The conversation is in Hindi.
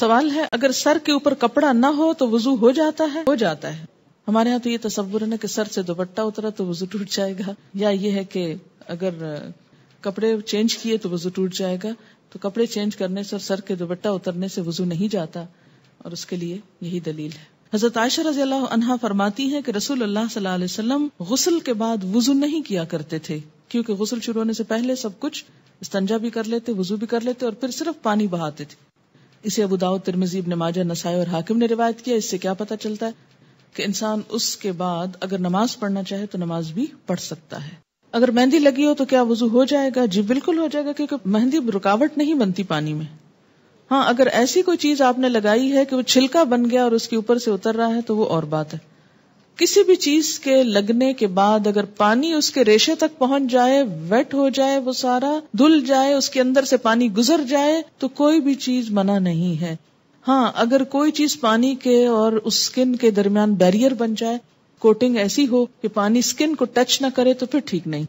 सवाल है अगर सर के ऊपर कपड़ा ना हो तो वजू हो जाता है हो जाता है हमारे यहाँ तो ये तस्वुर है ना कि सर से दुपट्टा उतरा तो वजू टूट जाएगा या ये है कि अगर कपड़े चेंज किए तो वजू टूट जाएगा तो कपड़े चेंज करने से और सर के दुपट्टा उतरने से वजू नहीं जाता और उसके लिए यही दलील है हजरत आयशा रजी अनहा फरमाती है कि रसूल अल्लाह वसल्लम गुसल के बाद वजू नहीं किया करते थे क्योंकि गुसल शुरू होने से पहले सब कुछ स्तंजा भी कर लेते वजू भी कर लेते और फिर सिर्फ पानी बहाते थे इसे अब उदाउ तिरमजीब इब्न माजा नसाई और हाकिम ने रिवायत किया इससे क्या पता चलता है कि इंसान उसके बाद अगर नमाज पढ़ना चाहे तो नमाज भी पढ़ सकता है अगर मेहंदी लगी हो तो क्या वजू हो जाएगा जी बिल्कुल हो जाएगा क्योंकि मेहंदी रुकावट नहीं बनती पानी में हाँ अगर ऐसी कोई चीज आपने लगाई है कि वो छिलका बन गया और उसके ऊपर से उतर रहा है तो वो और बात है किसी भी चीज के लगने के बाद अगर पानी उसके रेशे तक पहुंच जाए वेट हो जाए वो सारा धुल जाए उसके अंदर से पानी गुजर जाए तो कोई भी चीज मना नहीं है हाँ अगर कोई चीज पानी के और उस स्किन के दरमियान बैरियर बन जाए कोटिंग ऐसी हो कि पानी स्किन को टच ना करे तो फिर ठीक नहीं